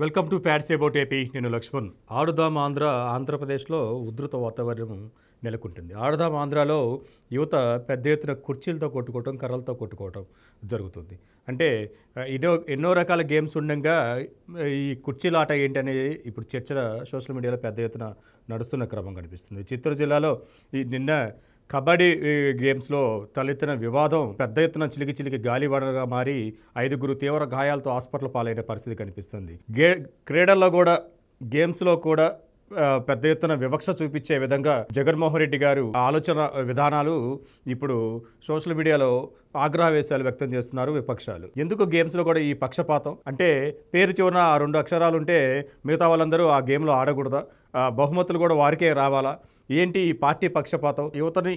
welcome to facts about AP నేను లక్ష్మణ్ ఆడుదాం ఆంధ్ర ఆంధ్రప్రదేశ్లో ఉధృత వాతావరణం నెలకొంటుంది ఆడుదాం ఆంధ్రాలో యువత పెద్ద ఎత్తున కుర్చీలతో కొట్టుకోవటం కర్రలతో కొట్టుకోవటం జరుగుతుంది అంటే ఎన్నో ఎన్నో రకాల గేమ్స్ ఉండగా ఈ కుర్చీల ఆట ఏంటనేది ఇప్పుడు చర్చ సోషల్ మీడియాలో పెద్ద ఎత్తున నడుస్తున్న క్రమం కనిపిస్తుంది చిత్తూరు జిల్లాలో ఈ నిన్న కబడ్డీ గేమ్స్లో తలెత్తిన వివాదం పెద్ద ఎత్తున చిలికి చిలికి గాలివాడగా మారి ఐదుగురు తీవ్ర గాయాలతో హాస్పిటల్ పాలైన పరిస్థితి కనిపిస్తుంది గే క్రీడల్లో కూడా గేమ్స్లో కూడా పెద్ద ఎత్తున వివక్ష చూపించే విధంగా జగన్మోహన్ రెడ్డి గారు ఆలోచన విధానాలు ఇప్పుడు సోషల్ మీడియాలో ఆగ్రహవేశాలు వ్యక్తం చేస్తున్నారు విపక్షాలు ఎందుకు గేమ్స్లో కూడా ఈ పక్షపాతం అంటే పేరు చివరన ఆ రెండు అక్షరాలు ఉంటే మిగతా వాళ్ళందరూ ఆ గేమ్లో ఆడకూడదా బహుమతులు కూడా వారికే రావాలా ఏంటి ఈ పార్టీ పక్షపాతం యువతని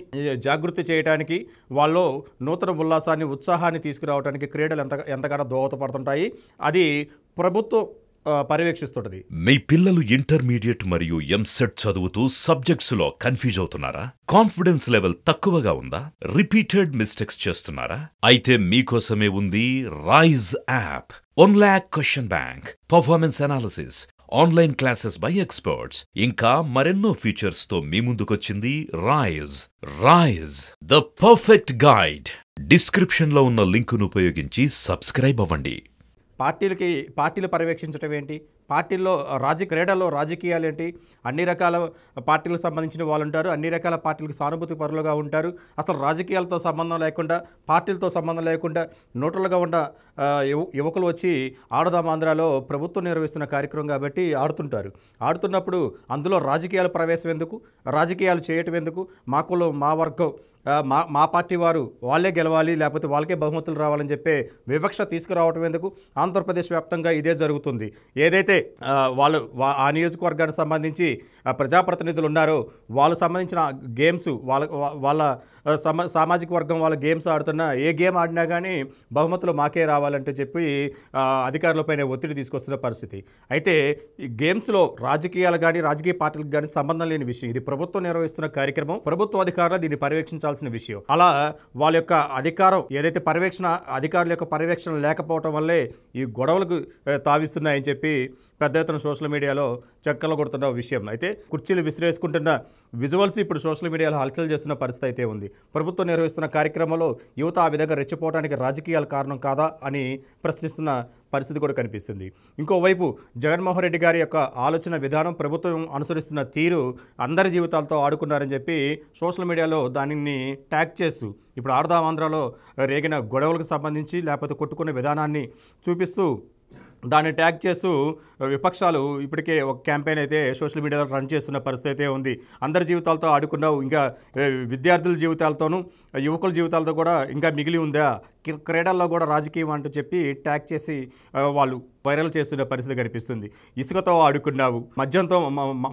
జాగృతి చేయడానికి వాళ్ళు నూతన ఉల్లాసాన్ని ఉత్సాహాన్ని తీసుకురావడానికి క్రీడలు ఎంత ఎంతగానో దోహదపడుతుంటాయి అది ప్రభుత్వం పర్యవేక్షిస్తుంటది మీ పిల్లలు ఇంటర్మీడియట్ మరియు ఎంసెట్ చదువుతూ సబ్జెక్ట్స్ లో కన్ఫ్యూజ్ అవుతున్నారా కాన్ఫిడెన్స్ లెవెల్ తక్కువగా ఉందా రిపీటెడ్ మిస్టేక్స్ చేస్తున్నారా అయితే మీకోసమే ఉంది Raise app one lakh question bank performance analysis online classes by experts ఇంకా మరెన్నో ఫీచర్స్ తో మీ ముందుకొచ్చింది Raise Raise the perfect guide description లో ఉన్న లింకును ఉపయోగించి సబ్స్క్రైబ్ అవ్వండి పార్టీలకి పార్టీలు పర్యవేక్షించడం ఏంటి పార్టీల్లో రాజకీయ క్రీడలో రాజకీయాలు ఏంటి అన్ని రకాల పార్టీలకు సంబంధించిన వాళ్ళు ఉంటారు అన్ని రకాల పార్టీలకు సానుభూతి పరులుగా ఉంటారు అసలు రాజకీయాలతో సంబంధం లేకుండా పార్టీలతో సంబంధం లేకుండా నోటర్లుగా ఉన్న యువకులు వచ్చి ఆడదాం ఆంధ్రాలో ప్రభుత్వం నిర్వహిస్తున్న కార్యక్రమం కాబట్టి ఆడుతుంటారు ఆడుతున్నప్పుడు అందులో రాజకీయాలు ప్రవేశం ఎందుకు రాజకీయాలు చేయటం ఎందుకు మా కులం మా వర్గం మా మా పార్టీ వారు వాళ్ళే గెలవాలి లేకపోతే వాళ్ళకే బహుమతులు రావాలని చెప్పే వివక్ష తీసుకురావటం ఎందుకు ఆంధ్రప్రదేశ్ వ్యాప్తంగా ఇదే జరుగుతుంది ఏదైతే వాళ్ళు ఆ నియోజకవర్గానికి సంబంధించి ప్రజాప్రతినిధులు ఉన్నారో వాళ్ళకు సంబంధించిన గేమ్స్ వాళ్ళ వాళ్ళ సమా సామాజిక వర్గం వాళ్ళ గేమ్స్ ఆడుతున్నా ఏ గేమ్ ఆడినా కానీ బహుమతులు మాకే రావాలంటే చెప్పి అధికారులపైన ఒత్తిడి తీసుకొస్తున్న పరిస్థితి అయితే ఈ గేమ్స్లో రాజకీయాలు కానీ రాజకీయ పార్టీలకు కానీ సంబంధం లేని విషయం ఇది ప్రభుత్వం నిర్వహిస్తున్న కార్యక్రమం ప్రభుత్వ అధికారులు దీన్ని పర్యవేక్షించాలి గమనించాల్సిన విషయం అలా వాళ్ళ యొక్క అధికారం ఏదైతే పర్యవేక్షణ అధికారుల యొక్క పర్యవేక్షణ లేకపోవటం వల్లే ఈ గొడవలకు తావిస్తున్నాయని చెప్పి పెద్ద ఎత్తున సోషల్ మీడియాలో చక్కలు కొడుతున్న విషయం అయితే కుర్చీలు విసిరేసుకుంటున్న విజువల్స్ ఇప్పుడు సోషల్ మీడియాలో హల్చల్ చేస్తున్న పరిస్థితి అయితే ఉంది ప్రభుత్వం నిర్వహిస్తున్న కార్యక్రమంలో యువత ఆ విధంగా రెచ్చిపోవడానికి రాజకీయాలు కారణం కాదా అని ప్రశ్నిస్తున్న పరిస్థితి కూడా కనిపిస్తుంది ఇంకోవైపు జగన్మోహన్ రెడ్డి గారి యొక్క ఆలోచన విధానం ప్రభుత్వం అనుసరిస్తున్న తీరు అందరి జీవితాలతో ఆడుకున్నారని చెప్పి సోషల్ మీడియాలో దానిని ట్యాగ్ చేస్తూ ఇప్పుడు ఆంధ్రాలో రేగిన గొడవలకు సంబంధించి లేకపోతే కొట్టుకున్న విధానాన్ని చూపిస్తూ దాన్ని ట్యాగ్ చేస్తూ విపక్షాలు ఇప్పటికే ఒక క్యాంపెయిన్ అయితే సోషల్ మీడియాలో రన్ చేస్తున్న పరిస్థితి అయితే ఉంది అందరి జీవితాలతో ఆడుకున్నావు ఇంకా విద్యార్థుల జీవితాలతోనూ యువకుల జీవితాలతో కూడా ఇంకా మిగిలి ఉందా క్రీడల్లో కూడా రాజకీయం అంటూ చెప్పి ట్యాగ్ చేసి వాళ్ళు వైరల్ చేస్తున్న పరిస్థితి కనిపిస్తుంది ఇసుకతో ఆడుకున్నావు మద్యంతో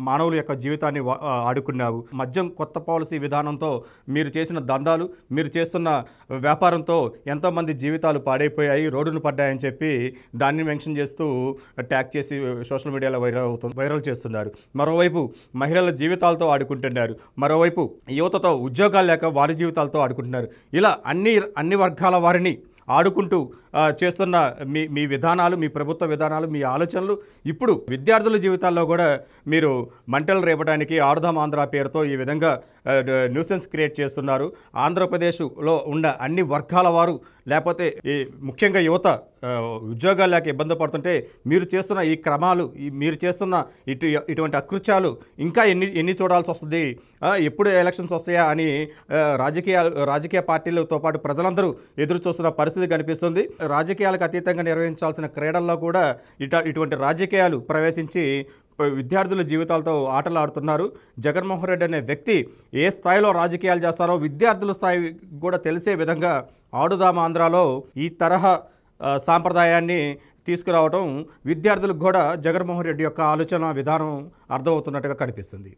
మానవుల యొక్క జీవితాన్ని ఆడుకున్నావు మద్యం కొత్త పాలసీ విధానంతో మీరు చేసిన దందాలు మీరు చేస్తున్న వ్యాపారంతో ఎంతోమంది జీవితాలు పాడైపోయాయి రోడ్డును పడ్డాయని చెప్పి దాన్ని మెన్షన్ చేస్తూ ట్యాగ్ చేసి సోషల్ మీడియాలో వైరల్ అవుతుంది వైరల్ చేస్తున్నారు మరోవైపు మహిళల జీవితాలతో ఆడుకుంటున్నారు మరోవైపు యువతతో ఉద్యోగాలు లేక వారి జీవితాలతో ఆడుకుంటున్నారు ఇలా అన్ని అన్ని వర్గాల వారి వారిని ఆడుకుంటూ చేస్తున్న మీ మీ విధానాలు మీ ప్రభుత్వ విధానాలు మీ ఆలోచనలు ఇప్పుడు విద్యార్థుల జీవితాల్లో కూడా మీరు మంటలు రేపడానికి ఆర్ధం ఆంధ్ర పేరుతో ఈ విధంగా న్యూసెన్స్ క్రియేట్ చేస్తున్నారు ఆంధ్రప్రదేశ్లో ఉన్న అన్ని వర్గాల వారు లేకపోతే ముఖ్యంగా యువత ఉద్యోగాలు లేక ఇబ్బంది పడుతుంటే మీరు చేస్తున్న ఈ క్రమాలు మీరు చేస్తున్న ఇటు ఇటువంటి అకృత్యాలు ఇంకా ఎన్ని ఎన్ని చూడాల్సి వస్తుంది ఎప్పుడు ఎలక్షన్స్ వస్తాయా అని రాజకీయ రాజకీయ పార్టీలతో పాటు ప్రజలందరూ ఎదురు చూస్తున్న పరిస్థితి కనిపిస్తుంది రాజకీయాలకు అతీతంగా నిర్వహించాల్సిన క్రీడల్లో కూడా ఇట ఇటువంటి రాజకీయాలు ప్రవేశించి విద్యార్థుల జీవితాలతో ఆటలు ఆడుతున్నారు జగన్మోహన్ రెడ్డి అనే వ్యక్తి ఏ స్థాయిలో రాజకీయాలు చేస్తారో విద్యార్థుల స్థాయి కూడా తెలిసే విధంగా ఆడుదామాంధ్రాలో ఈ తరహా సాంప్రదాయాన్ని తీసుకురావడం విద్యార్థులకు కూడా జగన్మోహన్ రెడ్డి యొక్క ఆలోచన విధానం అర్థమవుతున్నట్టుగా కనిపిస్తుంది